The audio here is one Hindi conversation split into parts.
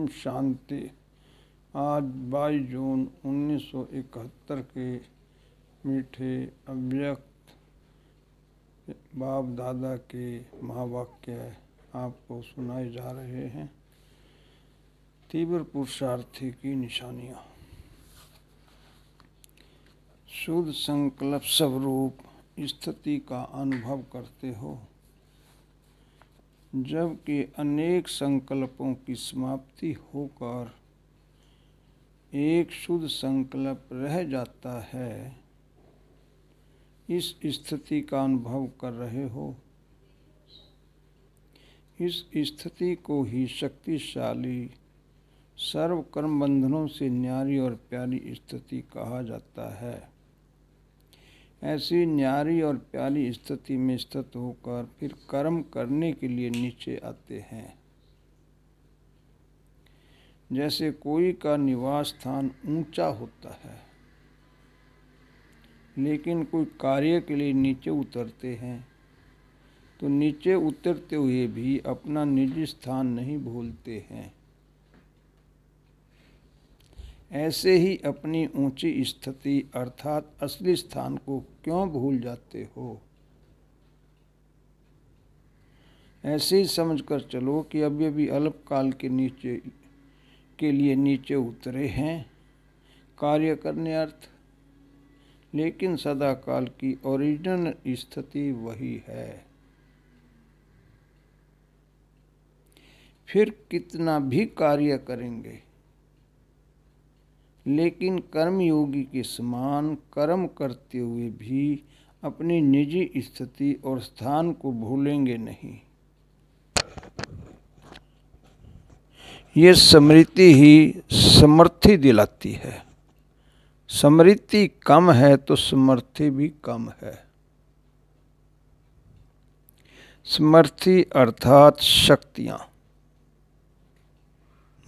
ओम शांति आज 22 जून 1971 के मीठे अव्यक्त बाप दादा के महावाक्य आपको सुनाए जा रहे हैं तीव्र पुरुषार्थी की निशानियाँ शुद्ध संकल्प स्वरूप स्थिति का अनुभव करते हो जबकि अनेक संकल्पों की समाप्ति होकर एक शुद्ध संकल्प रह जाता है इस स्थिति का अनुभव कर रहे हो इस स्थिति को ही शक्तिशाली सर्व कर्म बंधनों से न्यारी और प्यारी स्थिति कहा जाता है ऐसी न्यारी और प्यारी स्थिति में स्थित होकर फिर कर्म करने के लिए नीचे आते हैं जैसे कोई का निवास स्थान ऊंचा होता है लेकिन कोई कार्य के लिए नीचे उतरते हैं तो नीचे उतरते हुए भी अपना निजी स्थान नहीं भूलते हैं ऐसे ही अपनी ऊंची स्थिति अर्थात असली स्थान को क्यों भूल जाते हो ऐसे ही समझ कर चलो कि अभी अभी अल्पकाल के नीचे के लिए नीचे उतरे हैं कार्य करने अर्थ लेकिन सदा काल की ओरिजिनल स्थिति वही है फिर कितना भी कार्य करेंगे लेकिन कर्मयोगी के समान कर्म करते हुए भी अपनी निजी स्थिति और स्थान को भूलेंगे नहीं ये स्मृति ही समर्थि दिलाती है समृद्धि कम है तो समर्थि भी कम है समर्थि अर्थात शक्तियाँ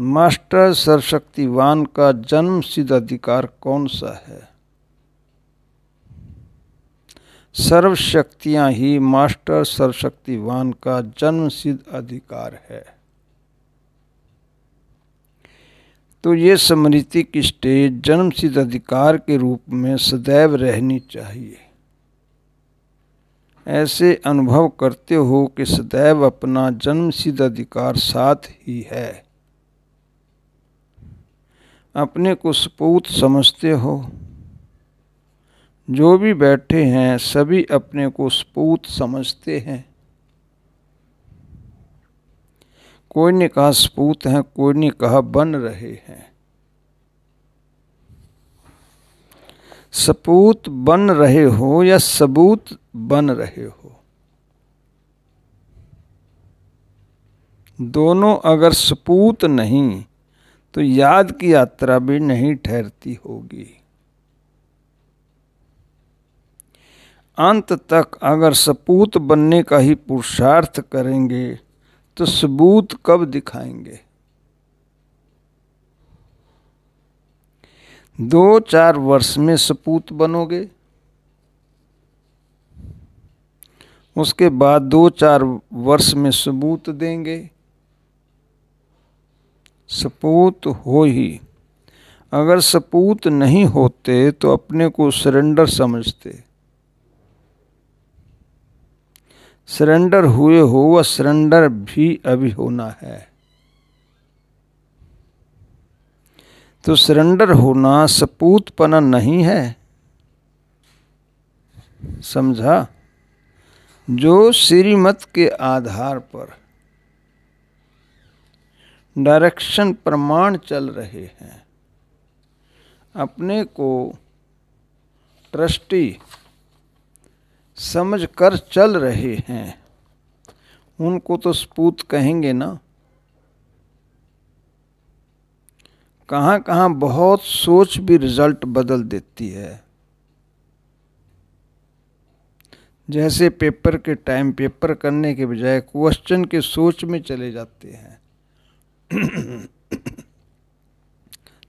मास्टर सर्वशक्तिवान का जन्म सिद्ध अधिकार कौन सा है सर्वशक्तियाँ ही मास्टर सर्वशक्तिवान का जन्म सिद्ध अधिकार है तो ये स्मृति की स्टेज जन्म सिद्ध अधिकार के रूप में सदैव रहनी चाहिए ऐसे अनुभव करते हो कि सदैव अपना जन्म सिद्ध अधिकार साथ ही है अपने को सपूत समझते हो जो भी बैठे हैं सभी अपने को सपूत समझते हैं कोई ने कहा सपूत हैं कोई ने कहा बन रहे हैं सपूत बन रहे हो या सबूत बन रहे हो दोनों अगर सपूत नहीं तो याद की यात्रा भी नहीं ठहरती होगी अंत तक अगर सपूत बनने का ही पुरुषार्थ करेंगे तो सबूत कब दिखाएंगे दो चार वर्ष में सपूत बनोगे उसके बाद दो चार वर्ष में सबूत देंगे सपूत हो ही अगर सपूत नहीं होते तो अपने को सरेंडर समझते सरेंडर हुए हो वह सरेंडर भी अभी होना है तो सरेंडर होना सपूतपना नहीं है समझा जो श्रीमत के आधार पर डायरेक्शन प्रमाण चल रहे हैं अपने को ट्रस्टी समझ कर चल रहे हैं उनको तो सपूत कहेंगे ना कहाँ कहाँ बहुत सोच भी रिजल्ट बदल देती है जैसे पेपर के टाइम पेपर करने के बजाय क्वेश्चन के सोच में चले जाते हैं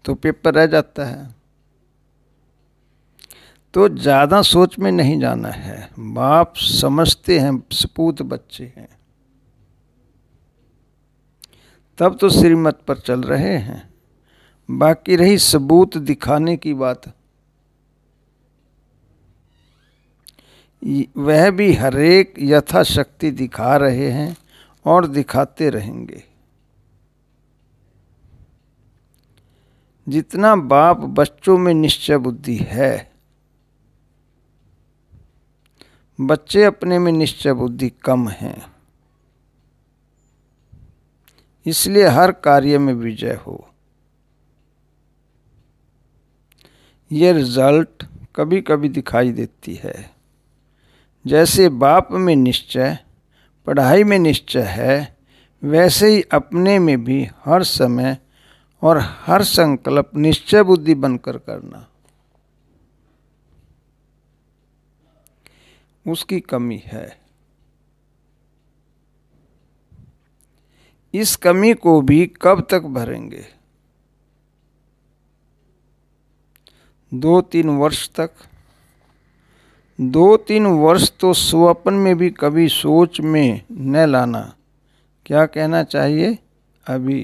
तो पेपर रह जाता है तो ज़्यादा सोच में नहीं जाना है बाप समझते हैं सपूत बच्चे हैं तब तो श्रीमत पर चल रहे हैं बाकी रही सबूत दिखाने की बात वह भी हरेक यथाशक्ति दिखा रहे हैं और दिखाते रहेंगे जितना बाप बच्चों में निश्चय बुद्धि है बच्चे अपने में निश्चय बुद्धि कम है इसलिए हर कार्य में विजय हो ये रिजल्ट कभी कभी दिखाई देती है जैसे बाप में निश्चय पढ़ाई में निश्चय है वैसे ही अपने में भी हर समय और हर संकल्प निश्चय बुद्धि बनकर करना उसकी कमी है इस कमी को भी कब तक भरेंगे दो तीन वर्ष तक दो तीन वर्ष तो स्वप्न में भी कभी सोच में न लाना क्या कहना चाहिए अभी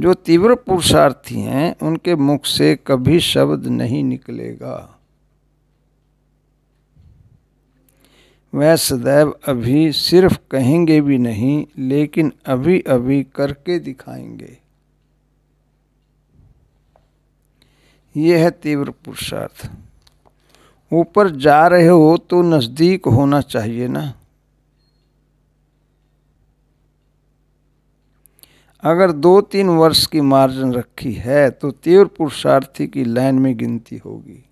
जो तीव्र पुरुषार्थी हैं उनके मुख से कभी शब्द नहीं निकलेगा वह सदैव अभी सिर्फ कहेंगे भी नहीं लेकिन अभी अभी करके दिखाएंगे यह है तीव्र पुरुषार्थ ऊपर जा रहे हो तो नज़दीक होना चाहिए ना अगर दो तीन वर्ष की मार्जिन रखी है तो तीव्र पुरुषार्थी की लाइन में गिनती होगी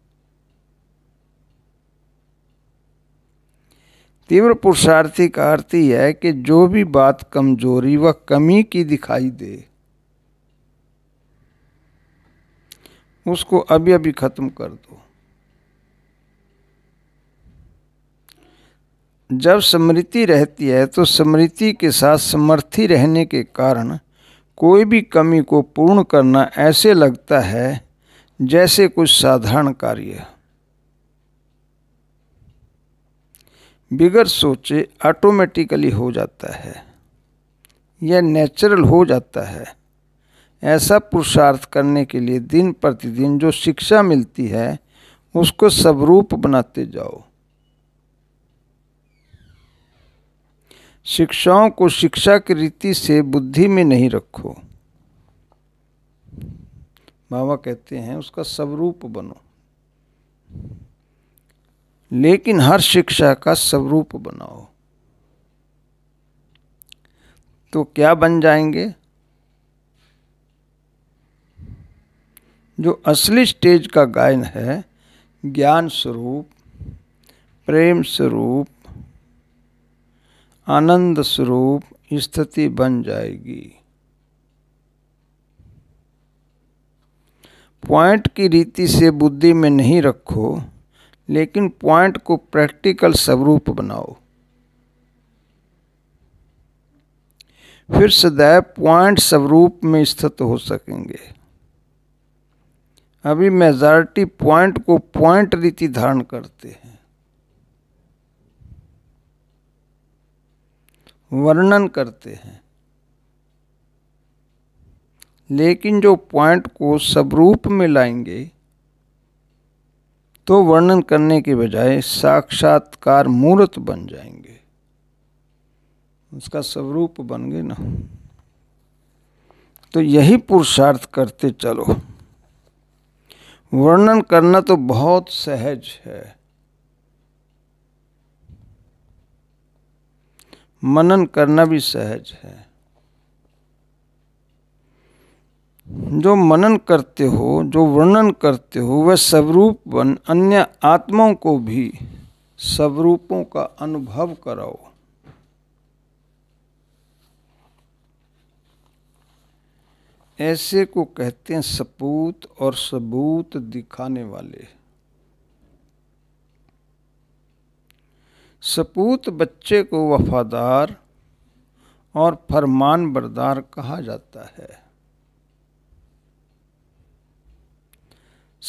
तीव्र पुरुषार्थी का अर्थ ही है कि जो भी बात कमजोरी व कमी की दिखाई दे उसको अभी अभी खत्म कर दो जब स्मृति रहती है तो स्मृति के साथ समर्थी रहने के कारण कोई भी कमी को पूर्ण करना ऐसे लगता है जैसे कुछ साधारण कार्य बिगर सोचे ऑटोमेटिकली हो जाता है यह नेचुरल हो जाता है ऐसा पुरुषार्थ करने के लिए दिन प्रतिदिन जो शिक्षा मिलती है उसको स्वरूप बनाते जाओ शिक्षाओं को शिक्षा की रीति से बुद्धि में नहीं रखो बाबा कहते हैं उसका स्वरूप बनो लेकिन हर शिक्षा का स्वरूप बनाओ तो क्या बन जाएंगे जो असली स्टेज का गायन है ज्ञान स्वरूप प्रेम स्वरूप आनंद स्वरूप स्थिति बन जाएगी पॉइंट की रीति से बुद्धि में नहीं रखो लेकिन पॉइंट को प्रैक्टिकल स्वरूप बनाओ फिर सदैव पॉइंट स्वरूप में स्थित हो सकेंगे अभी मेजॉरिटी पॉइंट को पॉइंट रीति धारण करते हैं वर्णन करते हैं लेकिन जो पॉइंट को स्वरूप में लाएंगे तो वर्णन करने के बजाय साक्षात्कार मूर्त बन जाएंगे उसका स्वरूप बन गए ना तो यही पुरुषार्थ करते चलो वर्णन करना तो बहुत सहज है मनन करना भी सहज है जो मनन करते हो जो वर्णन करते हो वह स्वरूप बन अन्य आत्माओं को भी स्वरूपों का अनुभव कराओ ऐसे को कहते हैं सपूत और सबूत दिखाने वाले सपूत बच्चे को वफादार और फरमान बरदार कहा जाता है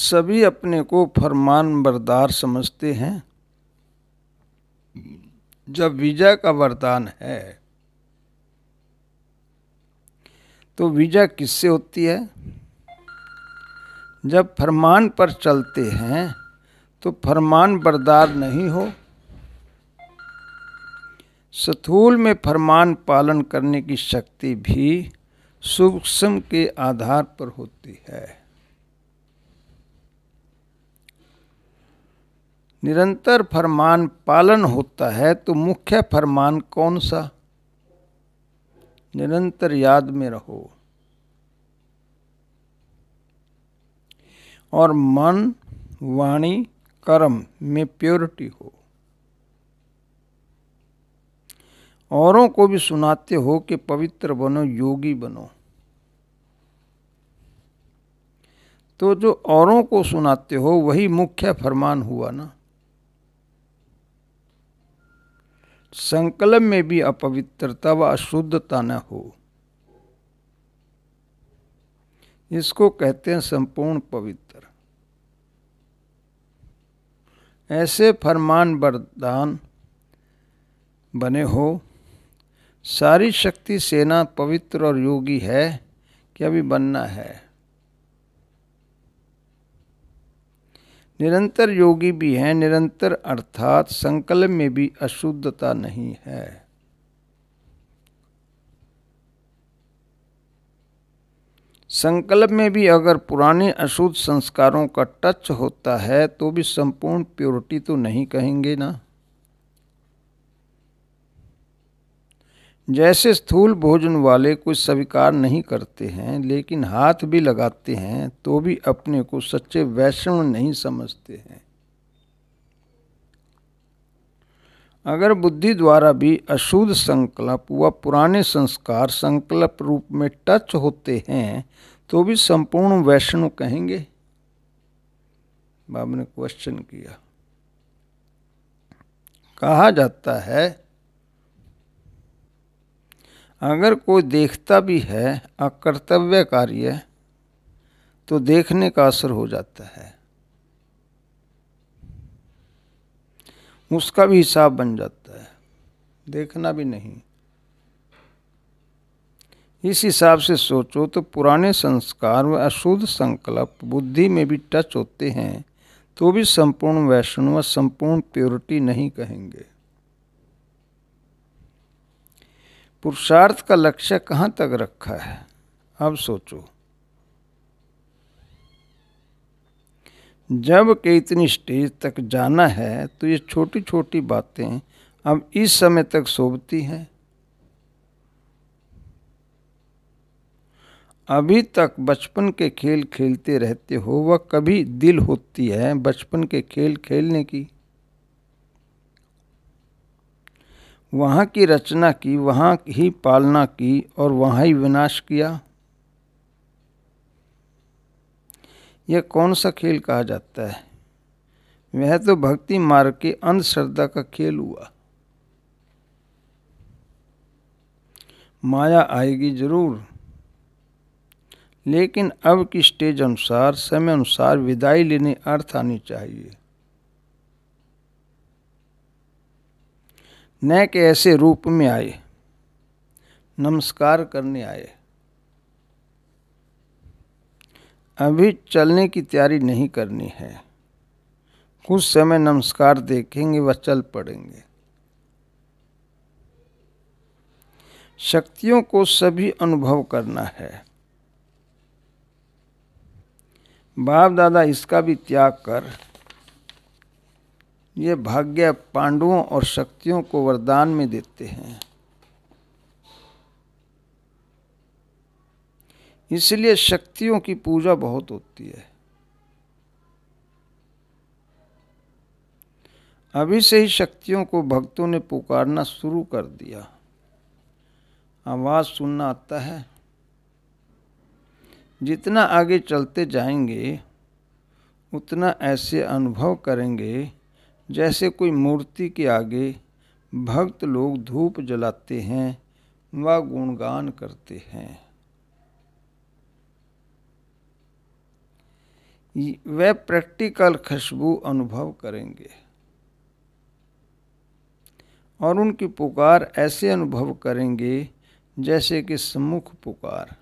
सभी अपने को फरमान बरदार समझते हैं जब विजय का वरदान है तो विजय किससे होती है जब फरमान पर चलते हैं तो फरमान बरदार नहीं हो स्थूल में फरमान पालन करने की शक्ति भी सूक्ष्म के आधार पर होती है निरंतर फरमान पालन होता है तो मुख्य फरमान कौन सा निरंतर याद में रहो और मन वाणी कर्म में प्योरिटी हो औरों को भी सुनाते हो कि पवित्र बनो योगी बनो तो जो औरों को सुनाते हो वही मुख्य फरमान हुआ ना संकलन में भी अपवित्रता व अशुद्धता न हो इसको कहते हैं संपूर्ण पवित्र ऐसे फरमान वरदान बने हो सारी शक्ति सेना पवित्र और योगी है कि अभी बनना है निरंतर योगी भी हैं निरंतर अर्थात संकल्प में भी अशुद्धता नहीं है संकल्प में भी अगर पुराने अशुद्ध संस्कारों का टच होता है तो भी संपूर्ण प्योरिटी तो नहीं कहेंगे ना जैसे स्थूल भोजन वाले कुछ स्वीकार नहीं करते हैं लेकिन हाथ भी लगाते हैं तो भी अपने को सच्चे वैष्णव नहीं समझते हैं अगर बुद्धि द्वारा भी अशुद्ध संकल्प व पुराने संस्कार संकल्प रूप में टच होते हैं तो भी संपूर्ण वैष्णव कहेंगे बाबा ने क्वेश्चन किया कहा जाता है अगर कोई देखता भी है अकर्तव्य कार्य तो देखने का असर हो जाता है उसका भी हिसाब बन जाता है देखना भी नहीं इस हिसाब से सोचो तो पुराने संस्कार व अशुद्ध संकल्प बुद्धि में भी टच होते हैं तो भी संपूर्ण वैष्णव संपूर्ण प्योरिटी नहीं कहेंगे पुरुषार्थ का लक्ष्य कहाँ तक रखा है अब सोचो जब कि इतनी स्टेज तक जाना है तो ये छोटी छोटी बातें अब इस समय तक शोभती हैं अभी तक बचपन के खेल खेलते रहते हो वह कभी दिल होती है बचपन के खेल खेलने की वहाँ की रचना की वहाँ ही पालना की और वहाँ ही विनाश किया यह कौन सा खेल कहा जाता है वह तो भक्ति मार्ग के अंधश्रद्धा का खेल हुआ माया आएगी जरूर लेकिन अब की स्टेज अनुसार समय अनुसार विदाई लेने अर्थ आनी चाहिए न के ऐसे रूप में आए नमस्कार करने आए अभी चलने की तैयारी नहीं करनी है कुछ समय नमस्कार देखेंगे व चल पड़ेंगे शक्तियों को सभी अनुभव करना है बाप दादा इसका भी त्याग कर ये भाग्य पांडवों और शक्तियों को वरदान में देते हैं इसलिए शक्तियों की पूजा बहुत होती है अभी से ही शक्तियों को भक्तों ने पुकारना शुरू कर दिया आवाज़ सुनना आता है जितना आगे चलते जाएंगे उतना ऐसे अनुभव करेंगे जैसे कोई मूर्ति के आगे भक्त लोग धूप जलाते हैं व गुणगान करते हैं वे प्रैक्टिकल खुशबू अनुभव करेंगे और उनकी पुकार ऐसे अनुभव करेंगे जैसे कि सम्मुख पुकार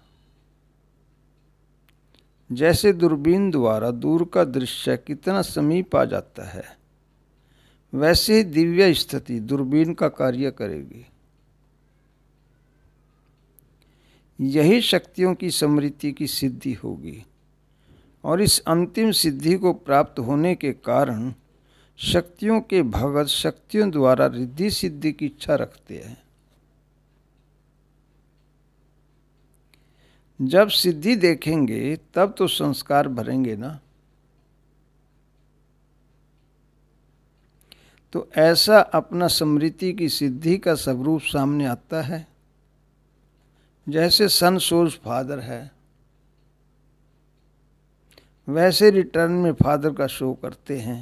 जैसे दूरबीन द्वारा दूर का दृश्य कितना समीप आ जाता है वैसे ही दिव्य स्थिति दूरबीन का कार्य करेगी यही शक्तियों की समृद्धि की सिद्धि होगी और इस अंतिम सिद्धि को प्राप्त होने के कारण शक्तियों के भगत शक्तियों द्वारा रिद्धि सिद्धि की इच्छा रखते हैं जब सिद्धि देखेंगे तब तो संस्कार भरेंगे ना तो ऐसा अपना स्मृति की सिद्धि का स्वरूप सामने आता है जैसे सन सोर्स फादर है वैसे रिटर्न में फादर का शो करते हैं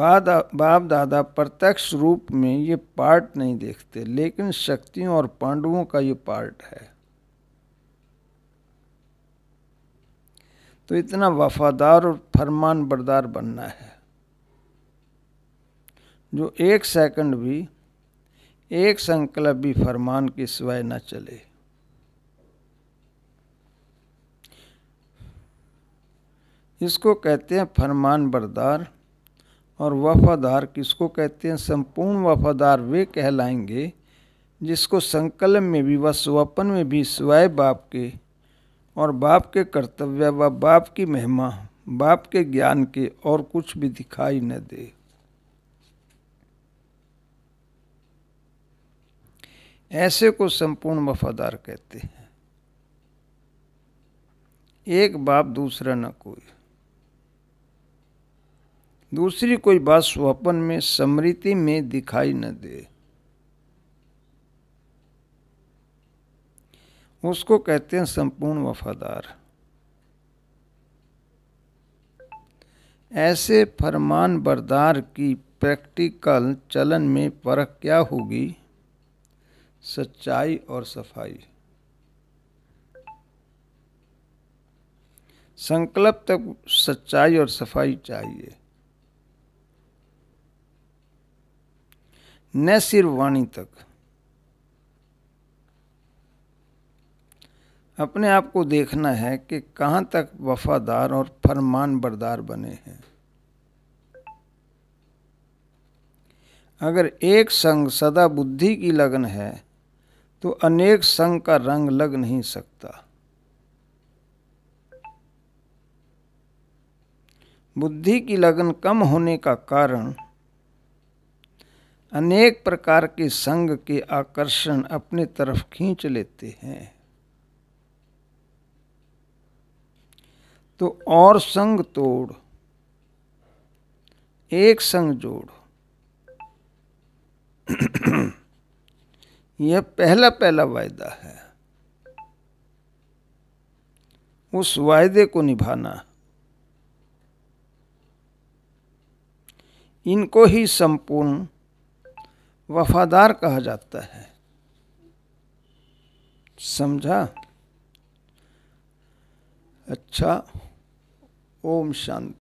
बाप दादा प्रत्यक्ष रूप में ये पार्ट नहीं देखते लेकिन शक्तियों और पांडवों का ये पार्ट है तो इतना वफादार और फरमान बरदार बनना है जो एक सेकंड भी एक संकल्प भी फरमान के सिवाय न चले इसको कहते हैं फरमान बरदार और वफादार किसको कहते हैं संपूर्ण वफादार वे कहलाएंगे जिसको संकल्प में भी व स्वपन में भी सिवाय बाप के और बाप के कर्तव्य व बाप की महिमा बाप के ज्ञान के और कुछ भी दिखाई न दे ऐसे को संपूर्ण वफादार कहते हैं एक बाप दूसरा न कोई दूसरी कोई बात स्वपन में समृति में दिखाई न दे उसको कहते हैं संपूर्ण वफादार ऐसे फरमान बरदार की प्रैक्टिकल चलन में परख क्या होगी सच्चाई और सफाई संकल्प तक सच्चाई और सफाई चाहिए न सिर्फ वाणी तक अपने आप को देखना है कि कहाँ तक वफादार और फरमान बरदार बने हैं अगर एक संग सदा बुद्धि की लगन है तो अनेक संघ का रंग लग नहीं सकता बुद्धि की लगन कम होने का कारण अनेक प्रकार के संग के आकर्षण अपने तरफ खींच लेते हैं तो और संग तोड़ एक संग जोड़ यह पहला पहला वायदा है उस वायदे को निभाना इनको ही संपूर्ण वफादार कहा जाता है समझा अच्छा ओम शांति